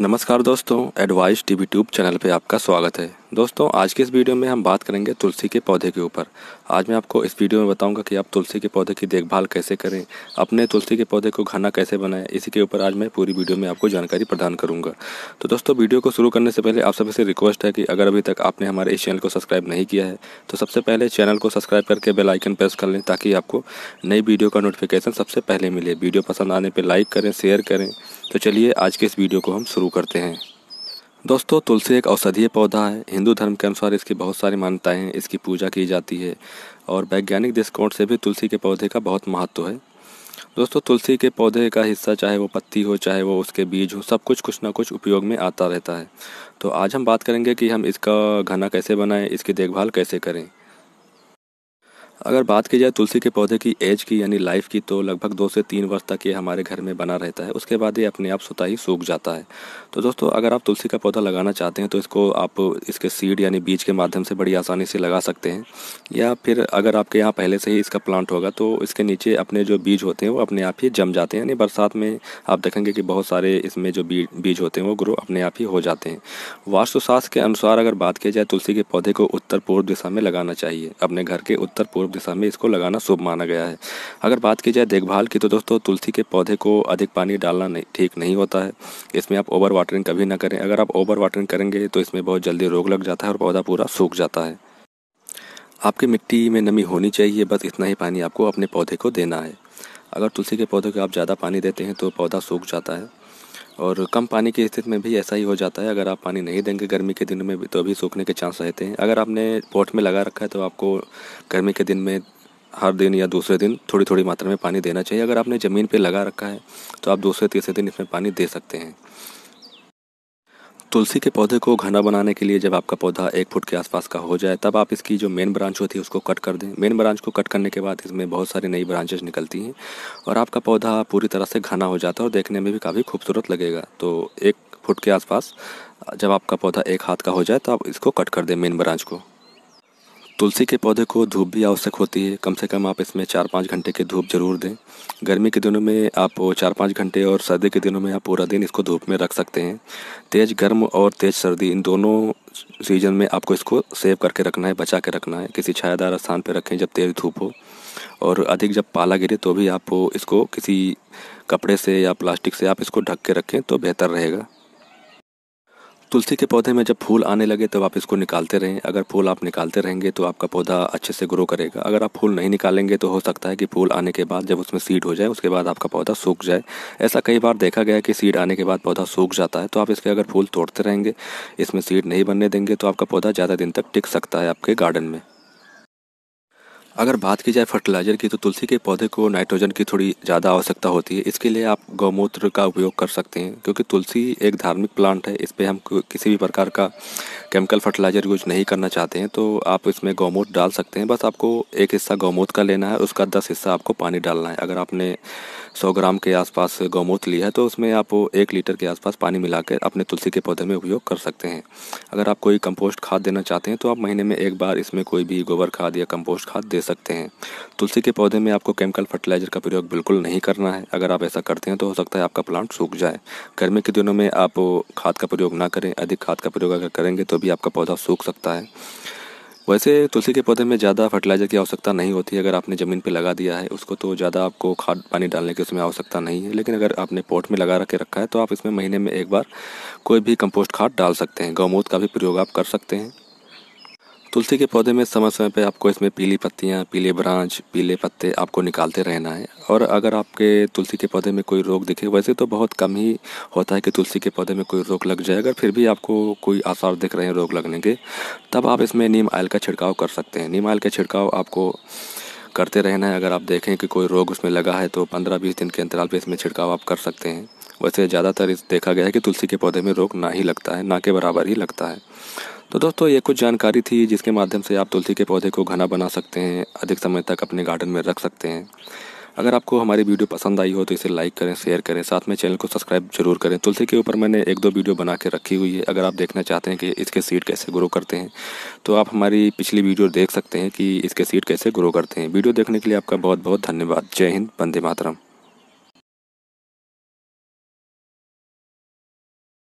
नमस्कार दोस्तों advice we tube channel पे आपका स्वागत है दोस्तों आज के इस वीडियो में हम बात करेंगे तुलसी के पौधे के ऊपर आज मैं आपको इस वीडियो में बताऊंगा कि आप तुलसी के पौधे की देखभाल कैसे करें अपने तुलसी के पौधे को घना कैसे बनाएं इसी के ऊपर आज मैं पूरी वीडियो में आपको जानकारी प्रदान करूँगा तो दोस्तों वीडियो को शुरू करने से पहले आप सबसे रिक्वेस्ट है कि अगर अभी तक आपने हमारे इस चैनल को सब्सक्राइब नहीं किया है तो सबसे पहले चैनल को सब्सक्राइब करके बेलाइकन प्रेस कर लें ताकि आपको नई वीडियो का नोटिफिकेशन सबसे पहले मिले वीडियो पसंद आने पर लाइक करें शेयर करें तो चलिए आज के इस वीडियो को हम शुरू करते हैं दोस्तों तुलसी एक औषधीय पौधा है हिंदू धर्म के अनुसार इसकी बहुत सारी मान्यताएं हैं इसकी पूजा की जाती है और वैज्ञानिक दृष्टिकोण से भी तुलसी के पौधे का बहुत महत्व है दोस्तों तुलसी के पौधे का हिस्सा चाहे वो पत्ती हो चाहे वो उसके बीज हो सब कुछ कुछ ना कुछ उपयोग में आता रहता है तो आज हम बात करेंगे कि हम इसका घना कैसे बनाएं इसकी देखभाल कैसे करें अगर बात की जाए तुलसी के पौधे की एज की यानी लाइफ की तो लगभग दो से तीन वर्ष तक ये हमारे घर में बना रहता है उसके बाद ये अपने आप स्वतः ही सूख जाता है तो दोस्तों अगर आप तुलसी का पौधा लगाना चाहते हैं तो इसको आप इसके सीड यानी बीज के माध्यम से बड़ी आसानी से लगा सकते हैं या फिर अगर आपके यहाँ पहले से ही इसका प्लांट होगा तो इसके नीचे अपने जो बीज होते हैं वो अपने आप ही जम जाते हैं यानी बरसात में आप देखेंगे कि बहुत सारे इसमें जो बीज होते हैं वो ग्रो अपने आप ही हो जाते हैं वास्तुशास्त्र के अनुसार अगर बात की जाए तुलसी के पौधे को उत्तर पूर्व दिशा में लगाना चाहिए अपने घर के उत्तर पूर्व आरोग्य दिशा में इसको लगाना शुभ माना गया है अगर बात की जाए देखभाल की तो दोस्तों तुलसी के पौधे को अधिक पानी डालना नहीं ठीक नहीं होता है इसमें आप ओवर वाटरिंग कभी ना करें अगर आप ओवर वाटरिंग करेंगे तो इसमें बहुत जल्दी रोग लग जाता है और पौधा पूरा सूख जाता है आपकी मिट्टी में नमी होनी चाहिए बस इतना ही पानी आपको अपने पौधे को देना है अगर तुलसी के पौधे को आप ज़्यादा पानी देते हैं तो पौधा सूख जाता है और कम पानी की स्थिति में भी ऐसा ही हो जाता है अगर आप पानी नहीं देंगे गर्मी के दिन में तो भी सूखने के चांस रहते हैं अगर आपने पॉट में लगा रखा है तो आपको गर्मी के दिन में हर दिन या दूसरे दिन थोड़ी थोड़ी मात्रा में पानी देना चाहिए अगर आपने ज़मीन पर लगा रखा है तो आप दूसरे तीसरे दिन इसमें पानी दे सकते हैं तुलसी के पौधे को घना बनाने के लिए जब आपका पौधा एक फुट के आसपास का हो जाए तब आप इसकी जो मेन ब्रांच होती है उसको कट कर दें मेन ब्रांच को कट करने के बाद इसमें बहुत सारी नई ब्रांचेज निकलती हैं और आपका पौधा पूरी तरह से घना हो जाता है और देखने में भी काफ़ी खूबसूरत लगेगा तो एक फुट के आसपास जब आपका पौधा एक हाथ का हो जाए तो आप इसको कट कर दें मेन ब्रांच को तुलसी के पौधे को धूप भी आवश्यक होती है कम से कम आप इसमें चार पाँच घंटे की धूप ज़रूर दें गर्मी के दिनों में आप चार पाँच घंटे और सर्दी के दिनों में आप पूरा दिन इसको धूप में रख सकते हैं तेज़ गर्म और तेज़ सर्दी इन दोनों सीजन में आपको इसको सेव करके रखना है बचा के रखना है किसी छायादार स्थान पर रखें जब तेज़ धूप हो और अधिक जब पाला गिरे तो भी आप इसको किसी कपड़े से या प्लास्टिक से आप इसको ढक के रखें तो बेहतर रहेगा तुलसी के पौधे में जब फूल आने लगे तब आप इसको निकालते रहें अगर फूल आप निकालते रहेंगे तो आपका पौधा अच्छे से ग्रो करेगा अगर आप फूल नहीं निकालेंगे तो हो सकता है कि फूल आने के बाद जब उसमें सीड हो जाए उसके बाद आपका पौधा सूख जाए ऐसा कई बार देखा गया कि सीड आने के बाद पौधा सूख जाता है तो आप इसके अगर फूल तोड़ते रहेंगे इसमें सीड नहीं बनने देंगे तो आपका पौधा ज़्यादा दिन तक टिक सकता है आपके गार्डन में अगर बात की जाए फर्टिलाइज़र की तो तुलसी के पौधे को नाइट्रोजन की थोड़ी ज़्यादा आवश्यकता होती है इसके लिए आप गौमूत्र का उपयोग कर सकते हैं क्योंकि तुलसी एक धार्मिक प्लांट है इस पर हम किसी भी प्रकार का केमिकल फर्टिलाइज़र यूज नहीं करना चाहते हैं तो आप इसमें गौमूत्र डाल सकते हैं बस आपको एक हिस्सा गौमूत्र का लेना है उसका दस हिस्सा आपको पानी डालना है अगर आपने सौ ग्राम के आसपास गौमूत्र लिया है तो उसमें आप एक लीटर के आसपास पानी मिलाकर अपने तुलसी के पौधे में उपयोग कर सकते हैं अगर आप कोई कंपोस्ट खाद देना चाहते हैं तो आप महीने में एक बार इसमें कोई भी गोबर खाद या कंपोस्ट खाद दे सकते हैं तुलसी के पौधे में आपको केमिकल फर्टिलाइजर का प्रयोग बिल्कुल नहीं करना है अगर आप ऐसा करते हैं तो हो सकता है आपका प्लांट सूख जाए गर्मी के दिनों में आप खाद का प्रयोग ना करें अधिक खाद का प्रयोग अगर करेंगे तो भी आपका पौधा सूख सकता है वैसे तुलसी के पौधे में ज़्यादा फर्टिलाइज़र की आवश्यकता नहीं होती है अगर आपने ज़मीन पर लगा दिया है उसको तो ज़्यादा आपको खाद पानी डालने की उसमें आवश्यकता नहीं है लेकिन अगर आपने पॉट में लगा रखे रखा है तो आप इसमें महीने में एक बार कोई भी कंपोस्ट खाद डाल सकते हैं गौमूत का भी प्रयोग आप कर सकते हैं तुलसी के पौधे में समय समय पर आपको इसमें पीली पत्तियाँ पीले ब्रांच पीले पत्ते आपको निकालते रहना है और अगर आपके तुलसी के पौधे में कोई रोग दिखे वैसे तो बहुत कम ही होता है कि तुलसी के पौधे में कोई रोग लग जाए अगर फिर भी आपको कोई आसार दिख रहे हैं रोग लगने के तब आप इसमें नीम आयल का छिड़काव कर सकते हैं नीम आयल का छिड़काव आपको करते रहना है अगर आप देखें कि कोई रोग उसमें लगा है तो पंद्रह बीस दिन के अंतराल पर इसमें छिड़काव आप कर सकते हैं वैसे ज़्यादातर देखा गया है कि तुलसी के पौधे में रोग ना ही लगता है ना के बराबर ही लगता है तो दोस्तों ये कुछ जानकारी थी जिसके माध्यम से आप तुलसी के पौधे को घना बना सकते हैं अधिक समय तक अपने गार्डन में रख सकते हैं अगर आपको हमारी वीडियो पसंद आई हो तो इसे लाइक करें शेयर करें साथ में चैनल को सब्सक्राइब जरूर करें तुलसी के ऊपर मैंने एक दो वीडियो बना के रखी हुई है अगर आप देखना चाहते हैं कि इसके सीड कैसे ग्रो करते हैं तो आप हमारी पिछली वीडियो देख सकते हैं कि इसके सीड कैसे ग्रो करते हैं वीडियो देखने के लिए आपका बहुत बहुत धन्यवाद जय हिंद वंदे मातरम